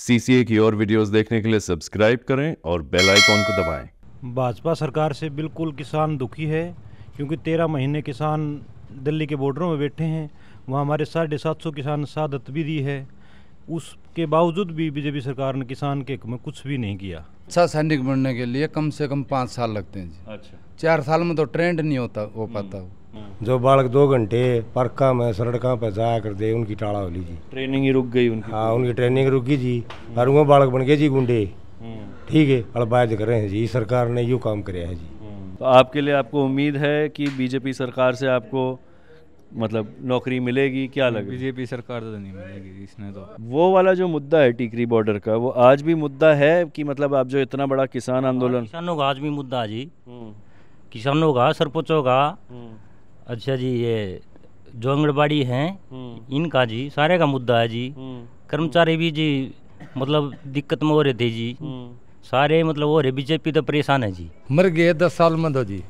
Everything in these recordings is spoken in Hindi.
सीसीए की और वीडियोस देखने के लिए सब्सक्राइब करें और बेल आइकॉन को दबाएं। भाजपा सरकार से बिल्कुल किसान दुखी है क्योंकि तेरह महीने किसान दिल्ली के बॉर्डरों में बैठे हैं वहाँ हमारे साढ़े सात सौ किसान शहादत भी दी है उसके बावजूद भी बीजेपी सरकार ने किसान के में कुछ भी नहीं किया अच्छा सैनिक बनने के लिए कम से कम पाँच साल लगते हैं जी अच्छा चार साल में तो ट्रेंड नहीं होता हो पाता हम्म। जो बालक दो घंटे पर्खा में सड़क पर जाया कर दे उनकी टाला होली जी ट्रेनिंग ही रुक गई उनकी हाँ उनकी ट्रेनिंग रुकी जी और वो बालक बन गए जी गुंडे हम्म। ठीक है अड़बाज कर रहे हैं जी सरकार ने यू काम कराया है जी हम्म। तो आपके लिए आपको उम्मीद है कि बीजेपी सरकार से आपको मतलब नौकरी मिलेगी क्या लगे बीजेपी सरकार तो नहीं मिलेगी इसने तो वो वाला जो मुद्दा है टिकरी बॉर्डर का वो आज भी मुद्दा है कि मतलब आप जो इतना बड़ा किसान हाँ, आंदोलन किसानों का आज भी मुद्दा जी हम्म। किसानों का सरपंचों का अच्छा जी ये जो आंगनबाड़ी है हम्म। इनका जी सारे का मुद्दा है जी हम्म। कर्मचारी भी जी मतलब दिक्कत में हो रहे थे जी हम्म। सारे मतलब हो रहे बीजेपी तो परेशान है जी मर गए दस साल में तो जी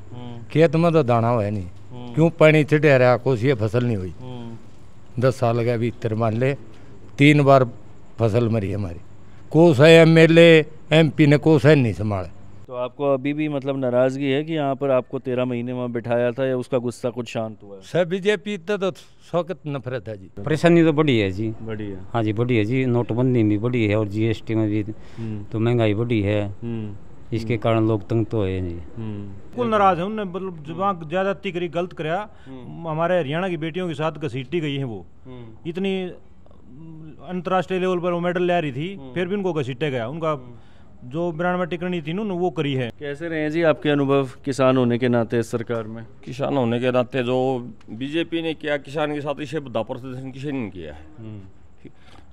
खेत में तो दाना हुआ नहीं क्यों पानी छिटे रहा कुछ ये फसल नहीं हुई दस साल का भी तिर मान ले तीन बार फसल मरी हमारी कोस है एम एल एम पी ने कोस है नहीं संभाले तो आपको अभी भी मतलब नाराज़गी है कि यहाँ पर आपको तेरह महीने में बिठाया था या उसका गुस्सा कुछ शांत हुआ सर बीजेपी इतना तो शौकत नफरत है जी परेशानी तो बड़ी है जी बड़ी है हाँ जी बड़ी है जी नोटबंदी भी बड़ी है और जीएसटी में भी हम्म। तो महंगाई बड़ी है हम्म। इसके हम्म। कारण लोग तंग तो है जी बिल्कुल नाराज है उनने मतलब जब ज्यादा तिकरी गलत कराया हमारे हरियाणा की बेटियों के साथ घसीटी गई है वो इतनी अंतर्राष्ट्रीय लेवल पर वो मेडल ले रही थी फिर भी उनको घसीटे गया उनका जो ब्रांडवटी करनी थी ना वो करी है कैसे रहे जी आपके अनुभव किसान होने के नाते सरकार में किसान होने के नाते जो बीजेपी ने किया किसान के साथ इसे बद्दा प्रदर्शन किसी ने किया है हम्म।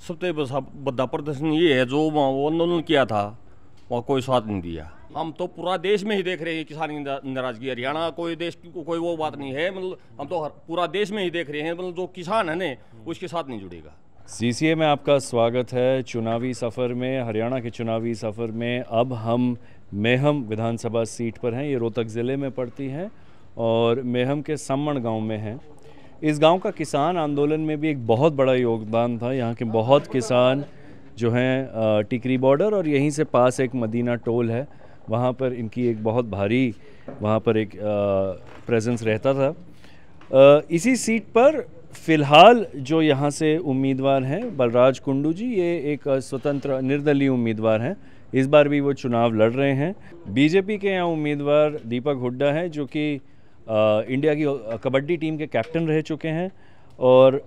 सबसे बद्दा प्रदर्शन ये है जो वो आंदोलन किया था वहाँ कोई साथ नहीं दिया हम तो पूरा देश में ही देख रहे हैं किसान की नाराजगी हरियाणा कोई देश की कोई वो बात नहीं है मतलब हम तो पूरा देश में ही देख रहे हैं मतलब जो किसान है ना उसके साथ नहीं जुड़ेगा सीसीए में आपका स्वागत है चुनावी सफ़र में हरियाणा के चुनावी सफ़र में अब हम मेहम विधानसभा सीट पर हैं ये रोहतक ज़िले में पड़ती हैं और मेहम के सम्मण गांव में हैं इस गांव का किसान आंदोलन में भी एक बहुत बड़ा योगदान था यहाँ के बहुत किसान जो हैं टिकरी बॉर्डर और यहीं से पास एक मदीना टोल है वहाँ पर इनकी एक बहुत भारी वहाँ पर एक प्रेजेंस रहता था इसी सीट पर फ़िलहाल जो यहाँ से उम्मीदवार हैं बलराज कुंडू जी ये एक स्वतंत्र निर्दलीय उम्मीदवार हैं इस बार भी वो चुनाव लड़ रहे हैं बीजेपी के यहाँ उम्मीदवार दीपक हुड्डा हैं जो कि इंडिया की कबड्डी टीम के कैप्टन रह चुके हैं और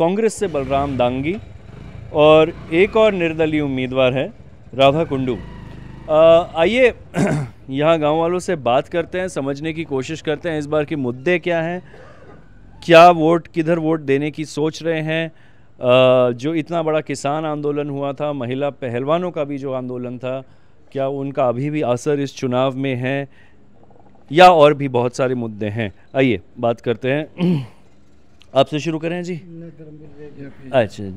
कांग्रेस से बलराम दांगी और एक और निर्दलीय उम्मीदवार है राधा कुंडू आइए यहाँ गांव वालों से बात करते हैं समझने की कोशिश करते हैं इस बार के मुद्दे क्या हैं क्या वोट किधर वोट देने की सोच रहे हैं जो इतना बड़ा किसान आंदोलन हुआ था महिला पहलवानों का भी जो आंदोलन था क्या उनका अभी भी असर इस चुनाव में है या और भी बहुत सारे मुद्दे हैं आइए बात करते हैं आपसे शुरू करें जी अच्छा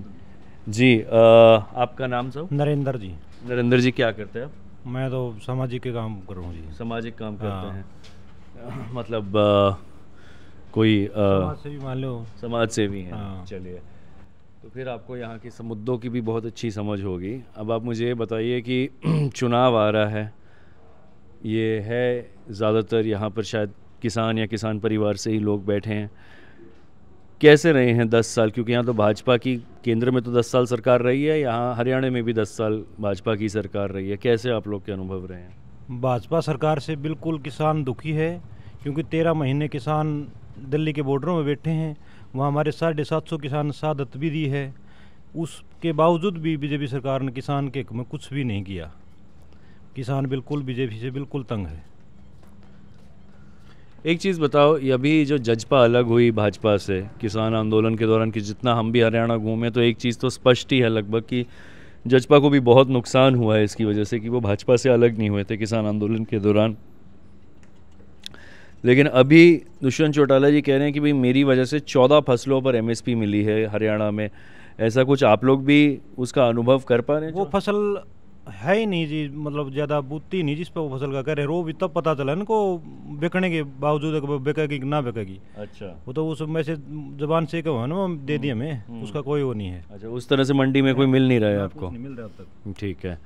जी आ, आपका नाम सब नरेंद्र जी नरेंद्र जी क्या करते हैं आप मैं तो सामाजिक के काम कर रहा हूँ जी सामाजिक काम करते हाँ। हैं मतलब आ, कोई समाज सेवी मान हैं हाँ। चलिए तो फिर आपको यहाँ के मुद्दों की भी बहुत अच्छी समझ होगी अब आप मुझे बताइए कि चुनाव आ रहा है ये है ज़्यादातर यहाँ पर शायद किसान या किसान परिवार से ही लोग बैठे हैं कैसे रहे हैं दस साल क्योंकि यहाँ तो भाजपा की केंद्र में तो दस साल सरकार रही है यहाँ हरियाणा में भी दस साल भाजपा की सरकार रही है कैसे आप लोग के अनुभव रहे हैं भाजपा सरकार से बिल्कुल किसान दुखी है क्योंकि तेरह महीने किसान दिल्ली के बॉर्डरों में बैठे हैं वहाँ हमारे साढ़े सात सौ किसान शहादत भी दी है उसके बावजूद भी बीजेपी सरकार ने किसान के में कुछ भी नहीं किया किसान बिल्कुल बीजेपी से बिल्कुल तंग है एक चीज़ बताओ ये अभी जो जजपा अलग हुई भाजपा से किसान आंदोलन के दौरान कि जितना हम भी हरियाणा घूमे तो एक चीज़ तो स्पष्ट ही है लगभग कि जजपा को भी बहुत नुकसान हुआ है इसकी वजह से कि वो भाजपा से अलग नहीं हुए थे किसान आंदोलन के दौरान लेकिन अभी दुष्यंत चौटाला जी कह रहे हैं कि भाई मेरी वजह से चौदह फसलों पर एमएसपी मिली है हरियाणा में ऐसा कुछ आप लोग भी उसका अनुभव कर पा रहे हैं वो फसल है ही नहीं जी मतलब ज़्यादा बूती नहीं जिस पर वो फसल का कह रहे रो भी तब पता चला इनको बिकने के बावजूद बिकेगी ना बिकेगी अच्छा वो तो उस में जबान से कहो ना दे दिए हमें हम्म। उसका कोई वो नहीं है अच्छा उस तरह से मंडी में कोई मिल नहीं रहा है आपको मिल रहा अब तक ठीक है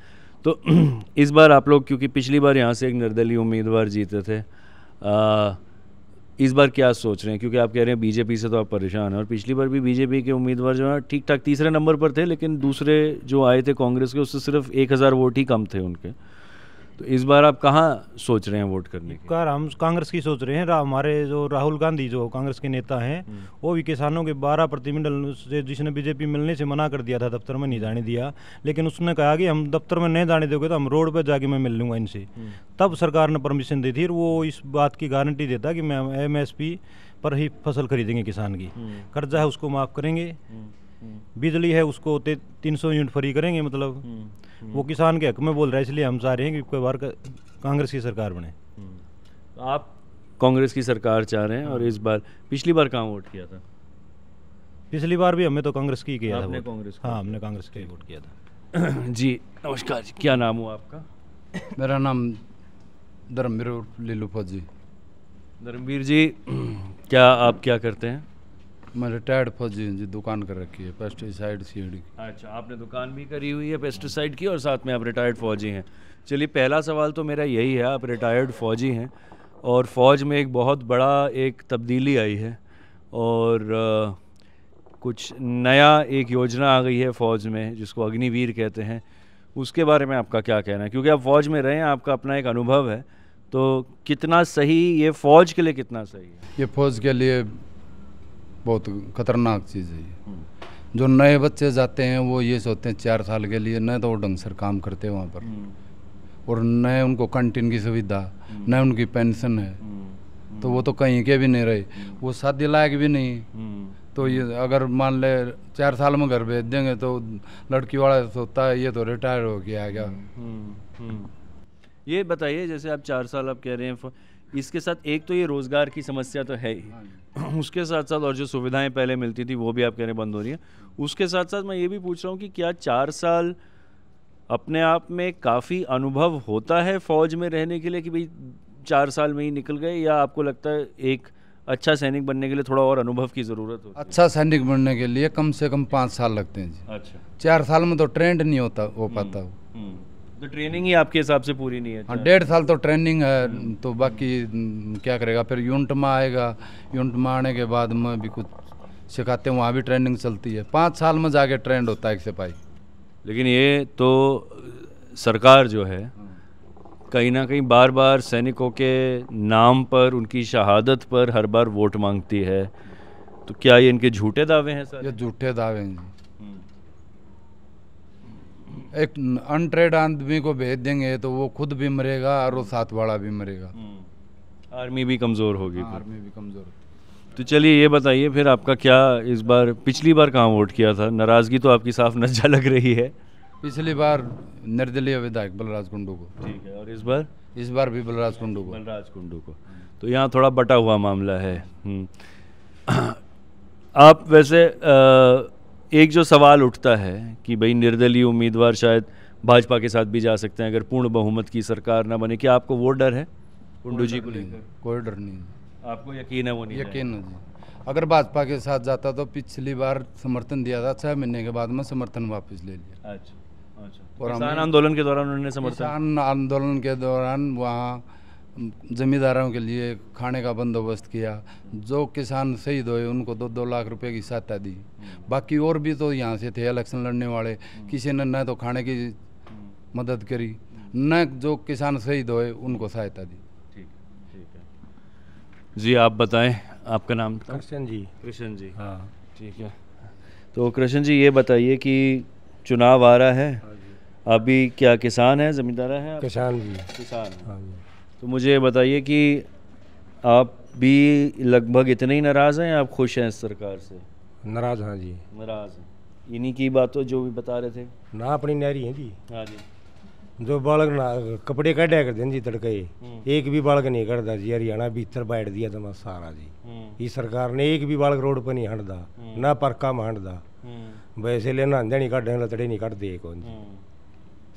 तो इस बार आप लोग क्योंकि पिछली बार यहाँ से एक निर्दलीय उम्मीदवार जीते थे इस बार क्या सोच रहे हैं क्योंकि आप कह रहे हैं बीजेपी से तो आप परेशान हैं और पिछली बार भी बीजेपी के उम्मीदवार जो है ठीक ठाक तीसरे नंबर पर थे लेकिन दूसरे जो आए थे कांग्रेस के उससे सिर्फ एक हज़ार वोट ही कम थे उनके तो इस बार आप कहाँ सोच रहे हैं वोट करने की कार हम कांग्रेस की सोच रहे हैं हमारे जो राहुल गांधी जो कांग्रेस के नेता हैं हम्म। वो भी किसानों के बारह प्रतिमंडल से जिसने बीजेपी मिलने से मना कर दिया था दफ्तर में नहीं जाने दिया लेकिन उसने कहा कि हम दफ्तर में नहीं जाने दोगे तो हम रोड पर जाके मैं मिल लूँगा इनसे हम्म। तब सरकार ने परमिशन दी थी और वो इस बात की गारंटी देता कि मैं एम पर ही फसल खरीदेंगे किसान की हम्म। कर्जा है उसको माफ़ करेंगे बिजली है उसको तीन सौ यूनिट फ्री करेंगे मतलब वो हम्म। किसान के हक में बोल रहा है इसलिए हम चाह रहे हैं कि कोई बार कांग्रेस की सरकार बने हम्म। आप कांग्रेस की सरकार चाह रहे हैं और हाँ। इस बार पिछली बार कहाँ वोट किया था पिछली बार भी हमें तो कांग्रेस की हाँ, किया था कांग्रेस हाँ हमने कांग्रेस के वोट किया था जी नमस्कार जी क्या नाम हुआ आपका मेरा नाम धर्मवीर लीलूपत जी धर्मवीर जी क्या आप क्या करते हैं मैं रिटायर्ड फौजी जी दुकान कर रखी है पेस्टिसाइड सीड की अच्छा आपने दुकान भी करी हुई है पेस्टिसाइड की और साथ में आप रिटायर्ड फौजी हैं चलिए पहला सवाल तो मेरा यही है आप रिटायर्ड फौजी हैं और फ़ौज में एक बहुत बड़ा एक तब्दीली आई है और आ, कुछ नया एक योजना आ गई है फ़ौज में जिसको अग्निवीर कहते हैं उसके बारे में आपका क्या कहना है क्योंकि आप फ़ौज में रहे हैं आपका अपना एक अनुभव है तो कितना सही ये फ़ौज के लिए कितना सही है ये फ़ौज के लिए बहुत खतरनाक चीज़ है ये हम्म। जो नए बच्चे जाते हैं वो ये सोचते हैं चार साल के लिए न तो वो ढंग से काम करते हैं वहाँ पर हम्म। और न उनको कंटीन की सुविधा हम्म। न उनकी पेंशन है तो वो तो कहीं के भी नहीं रहे वो शादी लायक भी नहीं तो ये अगर मान ले चार साल में घर भेज देंगे तो लड़की वाला सोचता है ये तो रिटायर हो गया क्या ये बताइए जैसे आप चार साल आप कह रहे हैं इसके साथ एक तो ये रोज़गार की समस्या तो है ही हाँ उसके साथ साथ और जो सुविधाएं पहले मिलती थी वो भी आप कह रहे बंद हो रही हैं उसके साथ साथ मैं ये भी पूछ रहा हूँ कि क्या चार साल अपने आप में काफ़ी अनुभव होता है फ़ौज में रहने के लिए कि भाई चार साल में ही निकल गए या आपको लगता है एक अच्छा सैनिक बनने के लिए थोड़ा और अनुभव की ज़रूरत होती अच्छा सैनिक बनने के लिए कम से कम पाँच साल लगते हैं जी अच्छा चार साल में तो ट्रेंड नहीं होता हो हम्म, पाता तो ट्रेनिंग ही आपके हिसाब से पूरी नहीं है हाँ अच्छा। डेढ़ साल तो ट्रेनिंग है तो बाकी क्या करेगा फिर यूनिट में आएगा यूनिट में आने के बाद में भी कुछ सिखाते हैं वहाँ भी ट्रेनिंग चलती है पाँच साल में जाके ट्रेंड होता है एक सिपाही लेकिन ये तो सरकार जो है हाँ। कहीं ना कहीं बार बार सैनिकों के नाम पर उनकी शहादत पर हर बार वोट मांगती है तो क्या ये इनके झूठे दावे हैं सर ये झूठे दावे हैं एक अनट्रेड आदमी को भेज देंगे तो वो खुद भी मरेगा और वो साथ वाला भी मरेगा हम्म। आर्मी भी कमज़ोर होगी हाँ, आर्मी भी कमज़ोर तो चलिए ये बताइए फिर आपका क्या इस बार पिछली बार कहाँ वोट किया था नाराज़गी तो आपकी साफ नजर लग रही है पिछली बार निर्दलीय विधायक बलराज कुंडू को ठीक है और इस बार इस बार भी बलराज कुंडू को बलराज कुंडू को तो यहाँ थोड़ा बटा हुआ मामला है हम्म। आप वैसे आ, एक जो सवाल उठता है कि भाई निर्दलीय उम्मीदवार शायद भाजपा के साथ भी जा सकते हैं अगर पूर्ण बहुमत की सरकार ना बने क्या आपको वो डर है कुंडू जी को लेकर कोई डर नहीं आपको यकीन है वो नहीं यकीन है जी अगर भाजपा के साथ जाता तो पिछली बार समर्थन दिया था छह महीने के बाद में समर्थन वापस ले लिया अच्छा अच्छा आंदोलन के दौरान उन्होंने समर्थन आंदोलन के दौरान वहाँ ज़मींदारों के लिए खाने का बंदोबस्त किया जो किसान शहीद हुए उनको दो दो लाख रुपए की सहायता दी बाकी और भी तो यहाँ से थे इलेक्शन लड़ने वाले किसी ने न तो खाने की मदद करी न जो किसान शहीद हुए उनको सहायता दी ठीक ठीक है जी आप बताएं आपका नाम कृष्ण जी कृष्ण जी हाँ ठीक है तो कृष्ण जी ये बताइए कि चुनाव आ रहा है हाँ अभी क्या किसान है ज़मींदारा है किसान जी किसान हाँ जी तो मुझे बताइए कि आप भी लगभग इतने ही नाराज़ हैं आप खुश हैं सरकार से नाराज़ हाँ जी नाराज़ हैं इन्हीं की बातों जो भी बता रहे थे ना अपनी नहरी है जी हाँ जी जो बालक ना कपड़े कटे कर दें जी तड़के हम्म। एक भी बालक नहीं करता जी हरियाणा भीतर बैठ दिया था तो सारा जी हम्म। ये सरकार ने एक भी बालक रोड पर नहीं हटदा हम्म। ना परका में हटदा वैसे लेना अंधे नहीं काटे लतड़े नहीं काटते कौन जी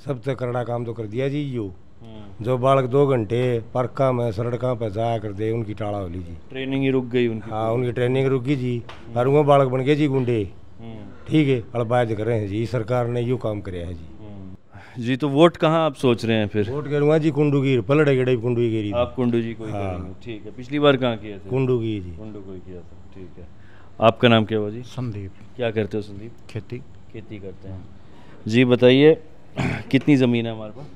सब तो करना काम तो कर दिया जी यू जो बालक दो घंटे पार्का में सड़कों पे जाया कर दे उनकी टाला होली जी ट्रेनिंग ही रुक गई उनकी हाँ उनकी ट्रेनिंग रुक गई जी और वो बालक बन गए जी गुंडे हम्म। ठीक है अड़बाज कर रहे हैं जी सरकार ने यू काम कर जी हम्म। जी तो वोट कहाँ आप सोच रहे हैं फिर वोट करूंगा जी कुंडू की पलड़े गड़े कुंडू की गिरी आप कुंडू जी को हाँ। ठीक है पिछली बार कहाँ किया थे कुंडू की जी कुंडू को किया था ठीक है आपका नाम क्या हुआ जी संदीप क्या करते हो संदीप खेती खेती करते हैं जी बताइए कितनी ज़मीन है हमारे पास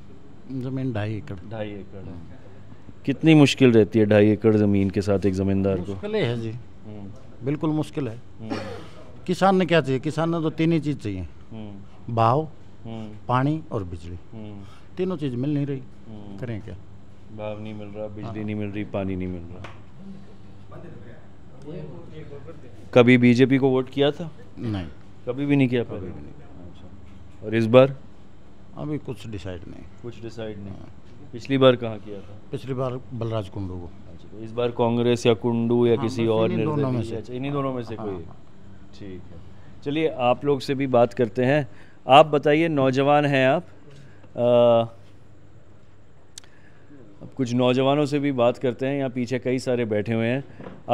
ज़मीन ढाई एकड़ ढाई एकड़ कितनी मुश्किल रहती है ढाई एकड़ ज़मीन के साथ एक ज़मींदार को मुश्किल है जी हम्म। बिल्कुल मुश्किल है हम्म। किसान ने क्या चाहिए किसान ने तो तीन ही चीज़ चाहिए हम्म। भाव पानी और बिजली तीनों चीज़ मिल नहीं रही करें क्या भाव नहीं मिल रहा बिजली हाँ। नहीं मिल रही पानी नहीं मिल रहा कभी बीजेपी को वोट किया था नहीं कभी भी नहीं किया पहले और इस बार अभी कुछ डिसाइड नहीं कुछ डिसाइड नहीं पिछली बार कहाँ किया था पिछली बार बलराज कुंडू को अच्छा, तो इस बार कांग्रेस या कुंडू या हाँ, किसी और अच्छा, इन्हीं दोनों में से हाँ, कोई हाँ। ठीक है चलिए आप लोग से भी बात करते हैं आप बताइए नौजवान हैं आप अब कुछ नौजवानों से भी बात करते हैं यहाँ पीछे कई सारे बैठे हुए हैं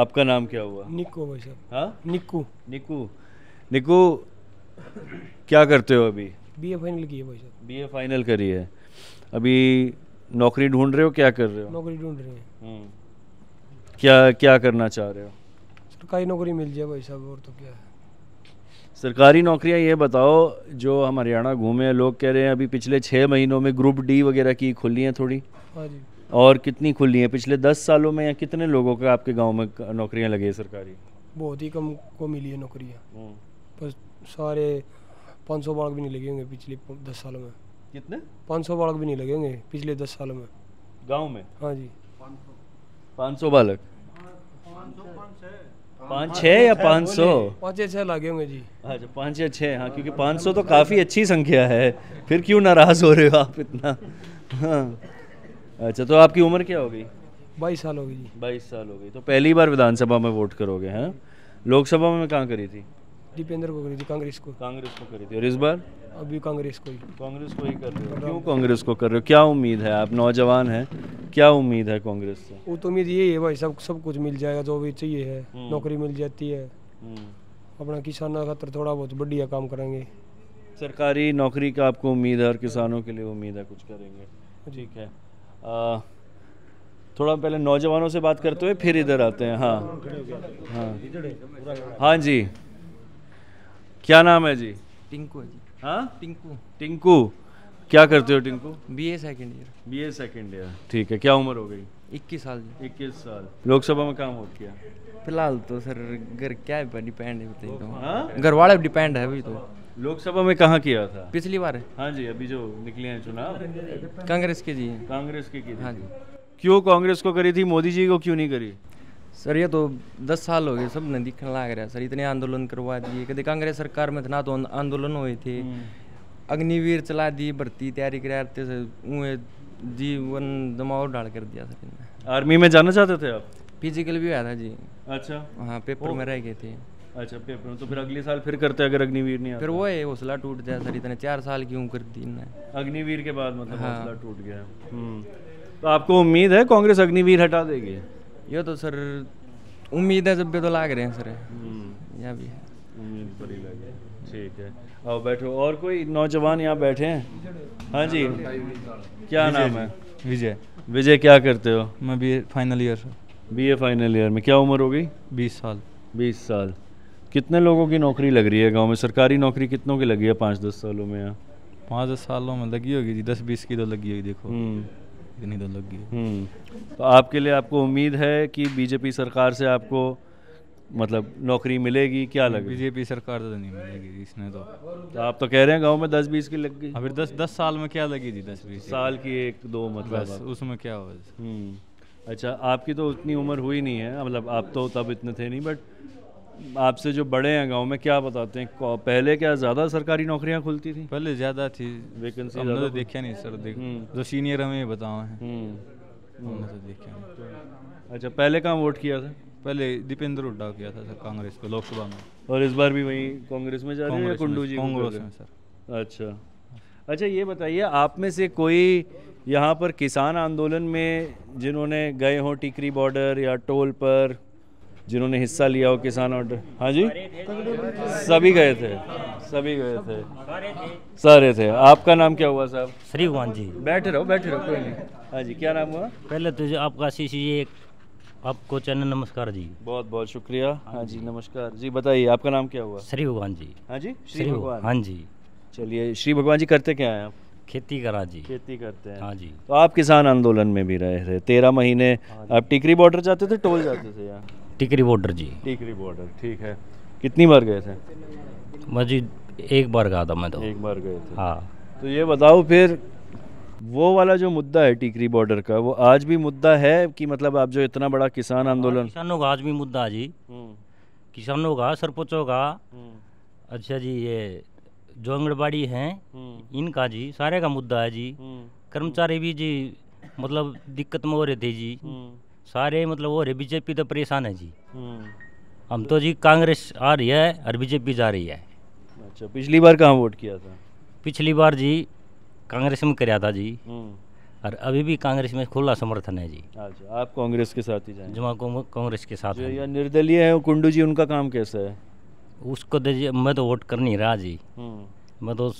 आपका नाम क्या हुआ निकू भाई साहब हाँ निकू निकू निकू क्या करते हो अभी बीए फाइनल की है भाई साहब बीए फाइनल करी है अभी नौकरी ढूंढ रहे हो क्या कर रहे हो नौकरी ढूंढ रहे हैं हम्म। क्या क्या करना चाह रहे हो सरकारी नौकरी मिल जाए भाई साहब और तो क्या है सरकारी नौकरियां ये बताओ जो हम हरियाणा घूमे हैं लोग कह रहे हैं अभी पिछले छः महीनों में ग्रुप डी वगैरह की खुली हैं थोड़ी हाँ जी और कितनी खुली हैं पिछले दस सालों में या कितने लोगों का आपके गांव में नौकरियां लगी है सरकारी बहुत ही कम को मिली है नौकरियाँ बस हम्म। सारे पाँच सौ बालक भी नहीं लगे होंगे पिछले दस सालों में कितने पाँच सौ बालक भी नहीं लगे होंगे पिछले दस सालों में गांव में हाँ जी पाँच सौ बालक पाँच छः या पाँच सौ पाँच या छः लगे होंगे जी अच्छा पाँच या छः हाँ क्योंकि पाँच सौ तो काफ़ी अच्छी संख्या है फिर क्यों नाराज़ हो रहे हो आप इतना हाँ अच्छा तो आपकी उम्र क्या हो गई बाईस साल हो गई जी बाईस साल हो गई तो पहली बार विधानसभा में वोट करोगे हैं लोकसभा में कहाँ करी थी दीपेंद्र को करी थी कांग्रेस को कांग्रेस को करी थी और इस बार अभी कांग्रेस को ही कांग्रेस को ही कर रहे हो मतलब क्यों कांग्रेस को कर रहे हो क्या उम्मीद है आप नौजवान हैं क्या उम्मीद है कांग्रेस से वो तो उम्मीद यही है भाई सब सब कुछ मिल जाएगा जो भी चाहिए है हम्म। नौकरी मिल जाती है हम्म। अपना किसानों खातर थोड़ा बहुत बढ़िया काम करेंगे सरकारी नौकरी का आपको उम्मीद है और किसानों के लिए उम्मीद है कुछ करेंगे हाँ ठीक है थोड़ा पहले नौजवानों से बात करते हुए फिर इधर आते हैं हाँ हाँ हाँ जी क्या नाम है जी टिंकू है जी हाँ टिंकू टिंकू क्या करते हो Tinku B A second year B A second year ठीक है क्या उम्र हो गई इक्कीस साल जी इक्कीस साल लोकसभा में काम हो गया फिलहाल तो सर घर क्या है डिपेंड है घर वाले डिपेंड है अभी तो लोकसभा में कहाँ किया था पिछली बार हाँ जी अभी जो निकले हैं चुनाव कांग्रेस के जी कांग्रेस के की हाँ जी क्यों कांग्रेस को करी थी मोदी जी को क्यों नहीं करी सर ये तो दस साल हो गए सब ने दिखने लग रहा है सर इतने आंदोलन करवा दिए कभी कांग्रेस सरकार में ना तो आंदोलन हुए थे हम्म। अग्निवीर चला दी भर्ती तैयारी कर रहे थे जीवन दमाव डाल कर दिया सर आर्मी में जाना चाहते थे आप फिजिकल भी आया था जी अच्छा हाँ पेपर में रह गए थे अच्छा पेपर तो फिर अगले साल फिर करते अगर अग्निवीर नहीं फिर वो है हौसला टूट जाए सर इतने चार साल की उम्र दी अग्निवीर के बाद मतलब हाँ। हौसला टूट गया हम्म। तो आपको उम्मीद है कांग्रेस अग्निवीर हटा देगी ये तो सर उम्मीद है जब भी तो लाग रहे हैं सर हम्म। यहाँ भी है उम्मीद पर ही लगे ठीक है आओ बैठो और कोई नौजवान यहाँ बैठे हैं हाँ जी क्या नाम है विजय विजय क्या करते हो मैं B final year B A final year में क्या उम्र होगी बीस साल बीस साल कितने लोगों की नौकरी लग रही है गांव में सरकारी नौकरी कितनों की लगी है पाँच दस सालों में यहाँ पाँच दस सालों में लगी होगी जी दस बीस की तो लगी होगी देखो हम्म। कितनी तो लग गई हम्म। तो आपके लिए आपको उम्मीद है कि बीजेपी सरकार से आपको मतलब नौकरी मिलेगी क्या लग बीजेपी सरकार तो नहीं मिलेगी इसने तो तो आप तो कह रहे हैं गांव में दस बीस की लग गई अभी दस दस साल में क्या लगी थी दस बीस साल की एक दो मतलब उसमें क्या हो हम्म। अच्छा आपकी तो उतनी उम्र हुई नहीं है मतलब आप तो तब इतने थे नहीं बट आपसे जो बड़े हैं गांव में क्या बताते हैं पहले क्या ज़्यादा सरकारी नौकरियां खुलती थी पहले ज़्यादा थी वैकेंसी तो हम्म। हम्म। हमने तो देखा नहीं सर देख जो सीनियर हमें बताओ हैं हमने तो देखा अच्छा पहले कहाँ वोट किया था पहले दीपेंद्र हुड्डा किया था सर कांग्रेस को लोकसभा में और इस बार भी वही कांग्रेस में जा रहे हैं कुंडू जी कांग्रेस में सर अच्छा अच्छा ये बताइए आप में से कोई यहाँ पर किसान आंदोलन में जिन्होंने गए हों टिकरी बॉर्डर या टोल पर जिन्होंने हिस्सा लिया हो किसान ऑर्डर हाँ जी सभी गए थे सभी गए थे सारे थे आपका नाम क्या हुआ साहब श्री भगवान जी बैठे रहो बैठे रहो कोई नहीं हाँ जी क्या नाम हुआ पहले तो आपका सी सी एक आपको चैनल नमस्कार जी बहुत बहुत शुक्रिया हाँ जी नमस्कार जी बताइए आपका नाम क्या हुआ श्री भगवान जी हाँ जी श्री भगवान हाँ जी चलिए श्री भगवान जी करते क्या है आप खेती करा जी खेती करते हैं हाँ जी तो आप किसान आंदोलन में भी रहे थे तेरह महीने हाँ आप टिकरी बॉर्डर जाते थे टोल जाते थे यहाँ टिकरी बॉर्डर जी टिकरी बॉर्डर ठीक है कितनी बार गए थे मैं जी एक बार गया था मैं तो एक बार गए थे हाँ तो ये बताओ फिर वो वाला जो मुद्दा है टिकरी बॉर्डर का वो आज भी मुद्दा है कि मतलब आप जो इतना बड़ा किसान हाँ, आंदोलन किसानों का आज भी मुद्दा जी हम्म। किसानों का सरपंचों का हम्म। अच्छा जी ये जो अंगड़बाड़ी है हम्म। इनका जी सारे का मुद्दा है जी कर्मचारी भी जी मतलब दिक्कत में हो रहे थे जी सारे मतलब और बीजेपी तो परेशान है जी हम्म। हम तो जी कांग्रेस आ रही है और बीजेपी जा रही है अच्छा पिछली बार कहाँ वोट किया था पिछली बार जी कांग्रेस में कराया था जी हम्म। और अभी भी कांग्रेस में खुला समर्थन है जी अच्छा आप कांग्रेस के साथ ही जाएंगे जुमा कांग्रेस के साथ या निर्दलीय है कुंडू जी उनका काम कैसा है उसको जी मैं तो वोट कर नहीं रहा जी हम्म। मैं तो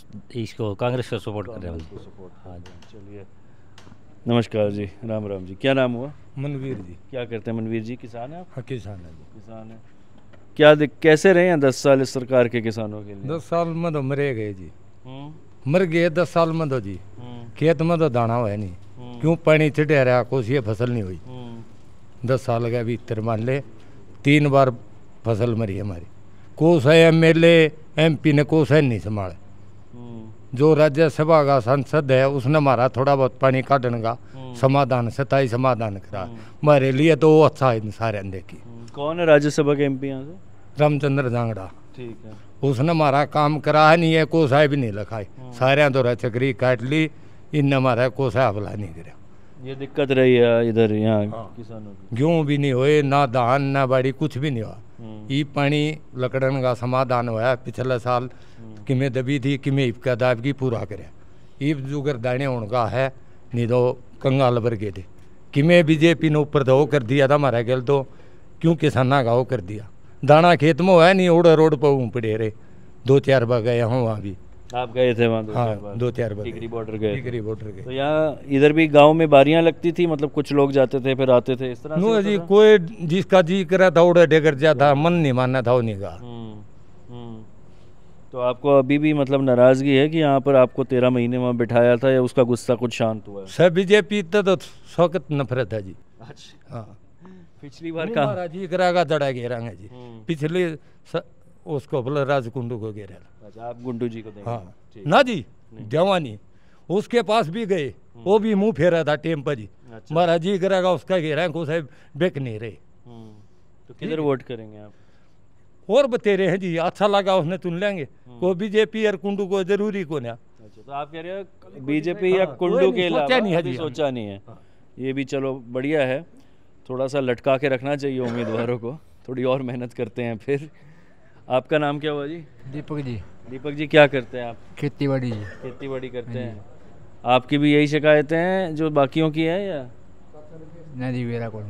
इसको कांग्रेस का सपोर्ट कर रहा हूँ चलिए नमस्कार जी राम राम जी क्या नाम हुआ मनवीर जी क्या करते हैं मनवीर जी किसान हैं आप हाँ किसान है किसान है क्या कैसे रहे हैं दस साल इस सरकार के किसानों के लिए दस साल में तो मरे गए जी हम्म। मर गए दस साल में तो जी हम्म। खेत में तो दाना हुआ नहीं हम्म। क्यों पानी छिटे रहा कुछ ये फसल नहीं हुई दस साल का भीतर मान ले तीन बार फसल मरी हमारी कोस है एम एल एम पी ने कोस है नहीं संभाला जो राज्यसभा का सांसद है उसने मारा थोड़ा बहुत पानी काटन का हम्म। समाधान सताई समाधान करा हमारे हम्म। लिए तो वो अच्छा है सारे देखी हम्म। कौन है राज्यसभा के एमपी यहाँ से रामचंद्र जांगड़ा ठीक है उसने मारा काम करा है नहीं है कोसा भी नहीं लिखा है सारे तो चक्री काट ली इनने हमारा कोसा हवला नहीं करा ये दिक्कत रही है इधर यहाँ हाँ। किसानों गेहूँ भी नहीं हुए ना धान ना बाड़ी कुछ भी नहीं हुआ ये पानी लकड़न का समाधान होया पिछले साल किमें दबी थी किमें इपका दाबगी पूरा करे ईब जुगर दाने उनका है नहीं तो कंगाल वर्गे थे किमें बीजेपी ने ऊपर तो कर दिया था हमारा गल तो क्यों किसाना का वो कर दिया दाना खेत में है नहीं ओड़ा रोड पर ऊँ पड़े रहे दो चार बाग गए हों वहाँ भी आप गए थे वहाँ दो हाँ, चार बार दो चार बार टिकरी बॉर्डर गए टिकरी बॉर्डर गए तो यहाँ इधर भी गांव में बारियां लगती थी मतलब कुछ लोग जाते थे फिर आते थे इस तरह नो जी कोई जिसका जी करा था उड़ा डेगर जाता मन नहीं मानना था उन्हीं का हम्म, हम्म। तो आपको अभी भी मतलब नाराजगी है कि यहाँ पर आपको तेरह महीने वहाँ बिठाया था या उसका गुस्सा कुछ शांत हुआ सर बीजेपी इतना तो शौकत नफरत है जी अच्छा हाँ पिछली बार का जी करागा दड़ा घेरा जी पिछले उसको बोला राजकुंडू को घेरा अच्छा आप गुंडू जी को हाँ ना जी जवानी उसके पास भी गए हम्म। वो भी मुंह फेरा था टेम पर अच्छा। जी अच्छा। मारा जी करेगा उसका घेरा को साहब बेक नहीं रहे हम्म। तो किधर वोट करेंगे आप और बतेरे हैं जी अच्छा लगा उसने तुन लेंगे हम्म। को बीजेपी और कुंडू को जरूरी को ना अच्छा, तो आप कह रहे हो बीजेपी या कुंडू के अलावा सोचा नहीं है सोचा नहीं है हाँ। ये भी चलो बढ़िया है थोड़ा सा लटका के रखना चाहिए उम्मीदवारों को थोड़ी और मेहनत करते हैं फिर आपका नाम क्या हुआ जी दीपक जी दीपक जी क्या करते हैं आप खेती बाड़ी जी खेती बाड़ी करते हाँ हैं आपकी भी यही शिकायतें हैं जो बाकियों की है या नहीं जी मेरा कौन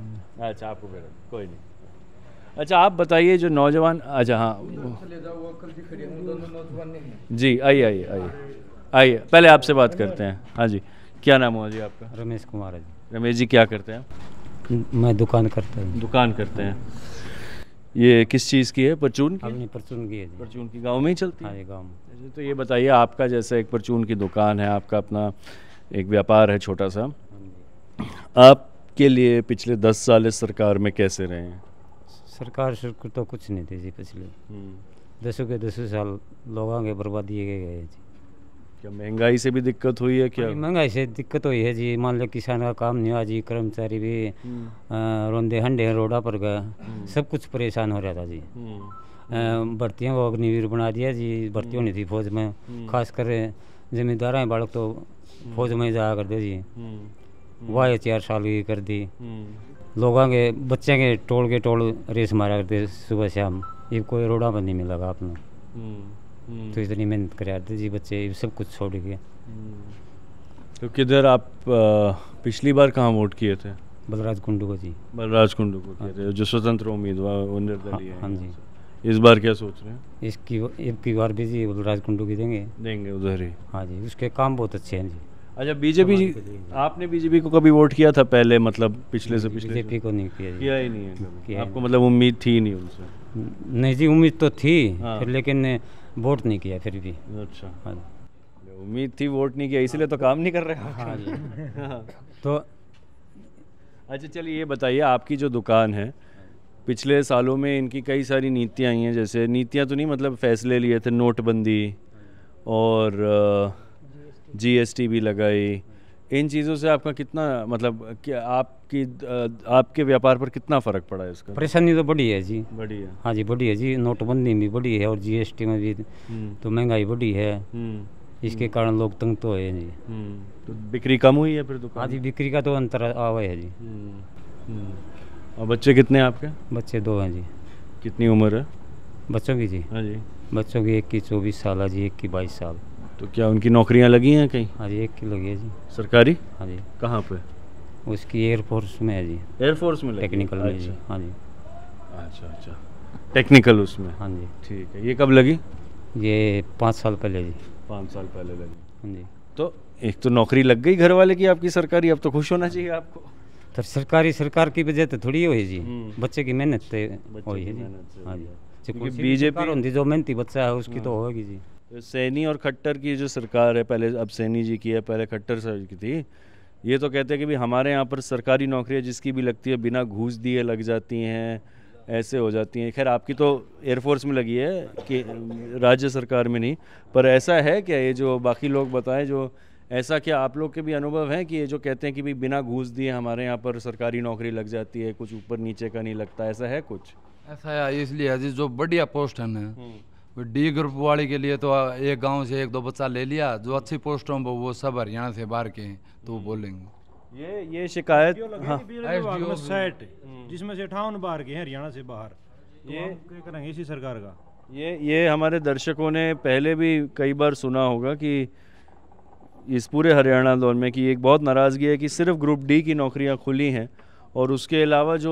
अच्छा आपको मेरा कोई नहीं अच्छा आप बताइए जो नौजवान अच्छा हाँ जी आइए आइए आइए आइए पहले आपसे बात करते हैं हाँ जी क्या नाम हुआ जी आपका रमेश कुमार है जी रमेश जी क्या करते हैं मैं दुकान करता हूँ दुकान करते हैं ये किस चीज़ की है परचून की अपनी परचून की है परचून की गांव में ही चलती हाँ है गांव में अच्छा, तो ये बताइए आपका जैसे एक परचून की दुकान है आपका अपना एक व्यापार है छोटा सा हाँ आपके लिए पिछले दस साल इस सरकार में कैसे रहे हैं सरकार तो कुछ नहीं थी जी पिछले हम्म। दसों के दसों साल लोगों के बर्बादी गए जी क्या महंगाई से भी दिक्कत हुई है क्या हाँ महंगाई से दिक्कत हुई है जी मान लो किसान का काम नहीं हुआ जी कर्मचारी भी हम्म। रोंदे हंडे रोडा पर गए हम्म। सब कुछ परेशान हो रहा था जी हम्म। भर्तियों वो अग्निवीर बना दिया जी भर्ती होनी थी फौज में खास कर जमींदार हैं बालक तो फौज में जाया करते जी वाह चार साल की कर दी लोगों के बच्चे के टोल के टोल रेस मारा करते सुबह शाम ये कोई रोडा पर नहीं मिला आपने हम्म। तो इतनी मेहनत करा रहे जी बच्चे सब कुछ छोड़ गए हम्म। तो किधर आप पिछली बार कहाँ वोट किए थे बलराज कुंडू को जी बलराज कुंडू को किए हाँ। थे जो स्वतंत्र उम्मीदवार निर्दलीय हाँ, हाँ जी इस बार क्या सोच रहे हैं इसकी इसकी बार भी जी बलराज कुंडू की देंगे देंगे उधर ही हाँ जी उसके काम बहुत अच्छे हैं जी अच्छा बीजेपी जी आपने बीजेपी को कभी वोट किया था पहले मतलब पिछले से पिछले बीजेपी को नहीं किया किया ही नहीं है आपको मतलब उम्मीद थी नहीं उनसे नहीं जी उम्मीद तो थी हाँ। लेकिन वोट नहीं किया फिर भी अच्छा हाँ उम्मीद थी वोट नहीं किया इसलिए तो काम नहीं कर रहे हाँ जी हाँ। तो अच्छा चलिए ये बताइए आपकी जो दुकान है पिछले सालों में इनकी कई सारी नीतियाँ आई हैं जैसे नीतियाँ तो नहीं मतलब फैसले लिए थे नोटबंदी और जीएसटी भी लगाई इन चीज़ों से आपका कितना मतलब कि आपकी आपके व्यापार पर कितना फ़र्क पड़ा है इसका परेशानी तो बड़ी है जी बड़ी है हाँ जी बड़ी है जी नोटबंदी में बड़ी है और जीएसटी में भी हम्म। तो महंगाई बड़ी है हम्म। इसके हम्म। कारण लोग तंग तो है जी तो बिक्री कम हुई है फिर दुकान हाँ जी बिक्री का तो अंतर आवा है जी और बच्चे कितने हैं आपके बच्चे दो हैं जी कितनी उम्र है बच्चों की जी हाँ जी बच्चों की एक की चौबीस साल है जी एक की बाईस साल तो क्या उनकी नौकरियां लगी हैं कहीं हाँ जी एक की लगी है जी सरकारी हाँ जी कहाँ पे उसकी एयरफोर्स में है जी एयरफोर्स में टेक्निकल में जी अच्छा। हाँ जी अच्छा अच्छा टेक्निकल उसमें हाँ जी ठीक है ये कब लगी ये पाँच साल पहले जी पाँच साल पहले लगी हाँ जी तो एक तो नौकरी लग गई घर वाले की आपकी सरकारी अब तो खुश होना चाहिए आपको तो सरकारी सरकार की वजह तो थोड़ी हुई जी हम्म। बच्चे की मेहनत से हुई है जी हाँ जी बीजेपी जो मेहनती बच्चा है उसकी तो हाँ। होगी जी सैनी और खट्टर की जो सरकार है पहले अब सैनी जी की है पहले खट्टर सर की थी ये तो कहते हैं कि भाई हमारे यहाँ पर सरकारी नौकरियाँ जिसकी भी लगती है बिना घूस दिए लग जाती हैं ऐसे हो जाती हैं खैर आपकी तो एयरफोर्स में लगी है कि राज्य सरकार में नहीं पर ऐसा है क्या ये जो बाकी लोग बताएं जो ऐसा क्या आप लोग के भी अनुभव हैं कि ये जो कहते हैं कि भाई बिना घूस दिए हमारे यहाँ पर सरकारी नौकरी लग जाती है कुछ ऊपर नीचे का नहीं लगता ऐसा है कुछ ऐसा है इसलिए अजीज जो बढ़िया पोस्ट है ना हम्म। डी ग्रुप वाले के लिए तो एक गांव से एक दो बच्चा ले लिया जो अच्छी पोस्टों पर वो सब हरियाणा से बाहर के हैं तो हम्म। बोलेंगे ये ये शिकायत हाँ। हम्म। जिसमें से अठावन बाहर के हैं हरियाणा से बाहर तो ये क्या करेंगे इसी सरकार का ये ये हमारे दर्शकों ने पहले भी कई बार सुना होगा कि इस पूरे हरियाणा दौर में कि एक बहुत नाराज़गी है कि सिर्फ ग्रुप डी की नौकरियां खुली हैं और उसके अलावा जो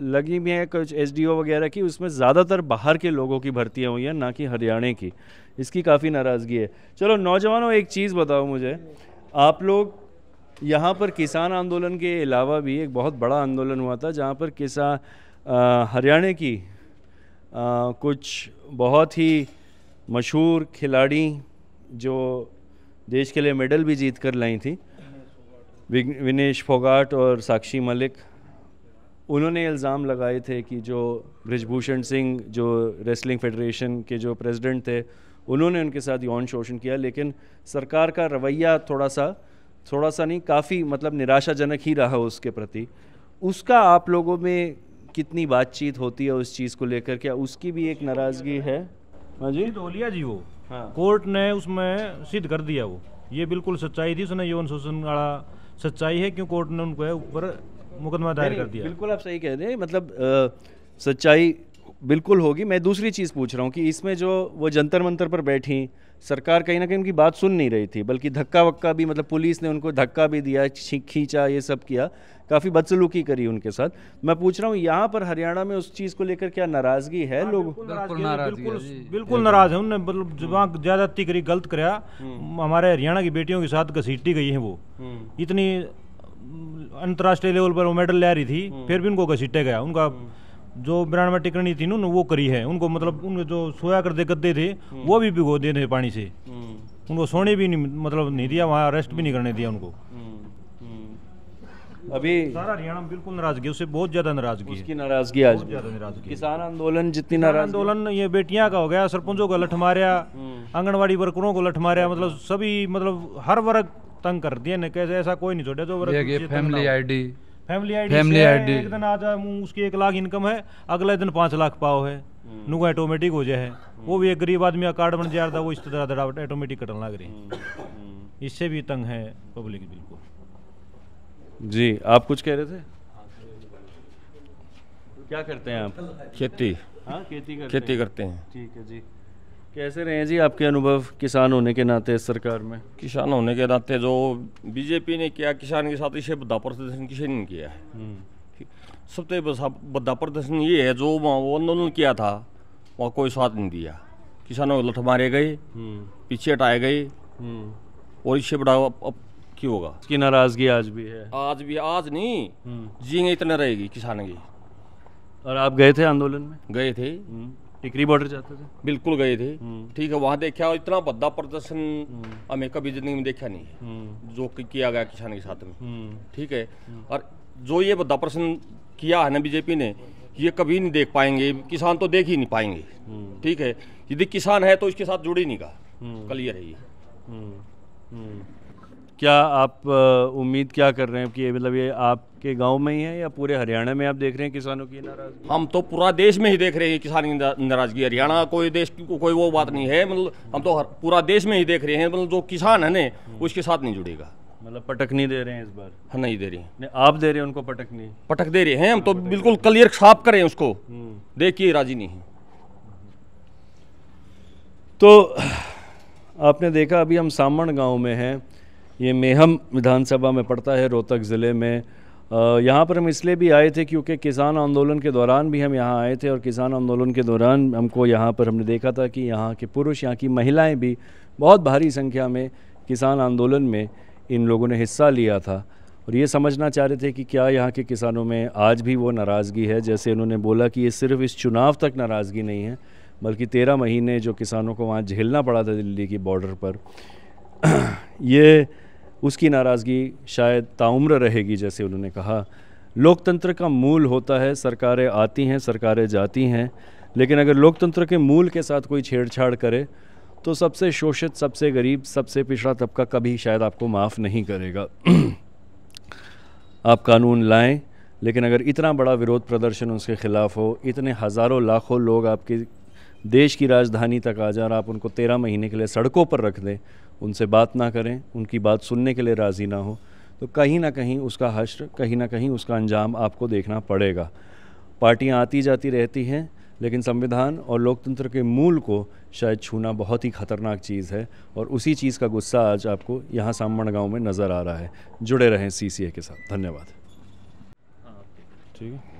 लगी भी हैं कुछ एस वगैरह की उसमें ज़्यादातर बाहर के लोगों की भर्तियाँ हुई हैं ना कि हरियाणा की इसकी काफ़ी नाराज़गी है चलो नौजवानों एक चीज़ बताओ मुझे आप लोग यहाँ पर किसान आंदोलन के अलावा भी एक बहुत बड़ा आंदोलन हुआ था जहाँ पर किसान हरियाणा की आ, कुछ बहुत ही मशहूर खिलाड़ी जो देश के लिए मेडल भी जीत कर लाई थी विनेश फोगाट और साक्षी मलिक उन्होंने इल्ज़ाम लगाए थे कि जो ब्रजभूषण सिंह जो रेसलिंग फेडरेशन के जो प्रेसिडेंट थे उन्होंने उनके साथ यौन शोषण किया लेकिन सरकार का रवैया थोड़ा सा थोड़ा सा नहीं काफ़ी मतलब निराशाजनक ही रहा उसके प्रति उसका आप लोगों में कितनी बातचीत होती है उस चीज़ को लेकर क्या उसकी भी एक नाराज़गी है हाँ जी ओलिया जी वो हाँ कोर्ट ने उसमें सिद्ध कर दिया वो ये बिल्कुल सच्चाई थी उसने यौन शोषण वाला सच्चाई है क्यों कोर्ट ने उनको ऊपर मुकदमा दायर कर दिया बिल्कुल आप सही कह रहे हैं मतलब आ, सच्चाई बिल्कुल होगी मैं दूसरी चीज़ पूछ रहा हूँ कि इसमें जो वो जंतर मंतर पर बैठी सरकार कहीं ना कहीं उनकी बात सुन नहीं रही थी बल्कि धक्का वक्का भी मतलब पुलिस ने उनको धक्का भी दिया खींचा ये सब किया काफ़ी बदसलूकी करी उनके साथ मैं पूछ रहा हूँ यहाँ पर हरियाणा में उस चीज़ को लेकर क्या नाराज़गी है हाँ, लोग बिल्कुल नाराज़ है उनने मतलब जहाँ हम्म। ज़्यादा करी गलत कराया हम्म। हमारे हरियाणा की बेटियों के साथ घसीटी गई है वो हम्म। इतनी अंतर्राष्ट्रीय लेवल पर वो मेडल ले रही थी हम्म। फिर भी उनको घसीटे गया उनका हम्म। जो ब्रांड में टिकनी थी ना वो करी है उनको मतलब उनके जो सोया कर दे गद्दे थे हम्म। वो भी भिगो दे थे पानी से उनको सोने भी नहीं मतलब नहीं दिया वहाँ अरेस्ट भी नहीं करने दिया उनको अभी सारा हरियाणा बिल्कुल नाराजगी उससे बहुत ज्यादा नाराजगी उसकी नाराजगी आज ज्यादा नाराजगी किसान आंदोलन जितनी नाराज आंदोलन ये बेटियां का हो गया सरपंचों का लठ मारिया आंगनबाड़ी वर्करों को लठ मारिया मतलब सभी मतलब हर वर्ग तंग कर दिया ने कैसे ऐसा कोई नहीं छोड़े जो family ID family ID family ID एक दिन आ आज उसकी एक लाख इनकम है अगले दिन पाँच लाख पाओ है हम्म। नुक ऑटोमेटिक हो जाए वो भी एक गरीब आदमी का कार्ड बन जा था वो इस तरह ऑटोमेटिक कटन लग रही हम्म, हम्म। इससे भी तंग है पब्लिक बिल्कुल जी आप कुछ कह रहे थे क्या करते हैं आप तो खेती हाँ खेती करते खेती करते हैं ठीक है जी कैसे रहे हैं जी आपके अनुभव किसान होने के नाते इस सरकार में किसान होने के नाते जो बीजेपी ने किया किसान के साथ इसे बदा प्रदर्शन किसी ने किया है हम्म। सबसे बदा प्रदर्शन ये है जो वहाँ वो आंदोलन किया था वहाँ कोई साथ नहीं दिया किसानों को लठ मारे गए हम्म। पीछे हटाए गए हम्म। और इससे बड़ा अब क्यों होगा इसकी नाराजगी आज भी है आज भी आज नहीं जी इतना रहेगी किसान की और आप गए थे आंदोलन में गए थे टिकरी बॉर्डर जाते थे बिल्कुल गए थे हम्म। ठीक है वहाँ देखा इतना भद्दा प्रदर्शन हमें हम्म। कभी जिंदगी में देखा नहीं है हम्म। जो किया गया किसान के साथ में ठीक है और जो ये भद्दा प्रदर्शन किया है ना बीजेपी ने ये कभी नहीं देख पाएंगे किसान तो देख ही नहीं पाएंगे ठीक है यदि किसान है तो इसके साथ जुड़े नहीं का क्लियर है ये क्या आप उम्मीद क्या कर रहे हैं कि मतलब ये आपके गांव में ही है या पूरे हरियाणा में आप देख रहे हैं किसानों की नाराजगी हम तो पूरा देश में ही देख रहे हैं किसान की नाराजगी हरियाणा कोई देश की को, कोई वो बात नहीं है मतलब हम तो हर, पूरा देश में ही देख रहे हैं मतलब जो किसान है ने उसके साथ नहीं जुड़ेगा मतलब पटक नहीं दे रहे हैं इस बार हाँ नहीं दे रहे हैं आप दे रहे हैं उनको पटक नहीं पटक दे रहे हैं हम तो हाँ, बिल्कुल क्लियर साफ करें उसको हम्म। देखिए राजी नहीं है तो आपने देखा अभी हम सामण गाँव में हैं ये मेहम विधानसभा में पड़ता है रोहतक ज़िले में यहाँ पर हम इसलिए भी आए थे क्योंकि किसान आंदोलन के दौरान भी हम यहाँ आए थे और किसान आंदोलन के दौरान हमको यहाँ पर हमने देखा था कि यहाँ के पुरुष यहाँ की महिलाएं भी बहुत भारी संख्या में किसान आंदोलन में इन लोगों ने हिस्सा लिया था और ये समझना चाह रहे थे कि क्या यहाँ के किसानों में आज भी वो नाराज़गी है जैसे उन्होंने बोला कि ये सिर्फ इस चुनाव तक नाराज़गी नहीं है बल्कि तेरह महीने जो किसानों को वहाँ झेलना पड़ा था दिल्ली की बॉर्डर पर ये उसकी नाराज़गी शायद ताउम्र रहेगी जैसे उन्होंने कहा लोकतंत्र का मूल होता है सरकारें आती हैं सरकारें जाती हैं लेकिन अगर लोकतंत्र के मूल के साथ कोई छेड़छाड़ करे तो सबसे शोषित सबसे गरीब सबसे पिछड़ा तबका कभी शायद आपको माफ़ नहीं करेगा आप कानून लाएं लेकिन अगर इतना बड़ा विरोध प्रदर्शन उसके ख़िलाफ़ हो इतने हज़ारों लाखों लोग आपकी देश की राजधानी तक आ जाए और आप उनको तेरह महीने के लिए सड़कों पर रख दें उनसे बात ना करें उनकी बात सुनने के लिए राज़ी ना हो तो कहीं ना कहीं उसका हश्र कहीं ना कहीं उसका अंजाम आपको देखना पड़ेगा पार्टियाँ आती जाती रहती हैं लेकिन संविधान और लोकतंत्र के मूल को शायद छूना बहुत ही ख़तरनाक चीज़ है और उसी चीज़ का गुस्सा आज आपको यहाँ सामण गाँव में नज़र आ रहा है जुड़े रहें सी के साथ धन्यवाद हाँ, ठीक है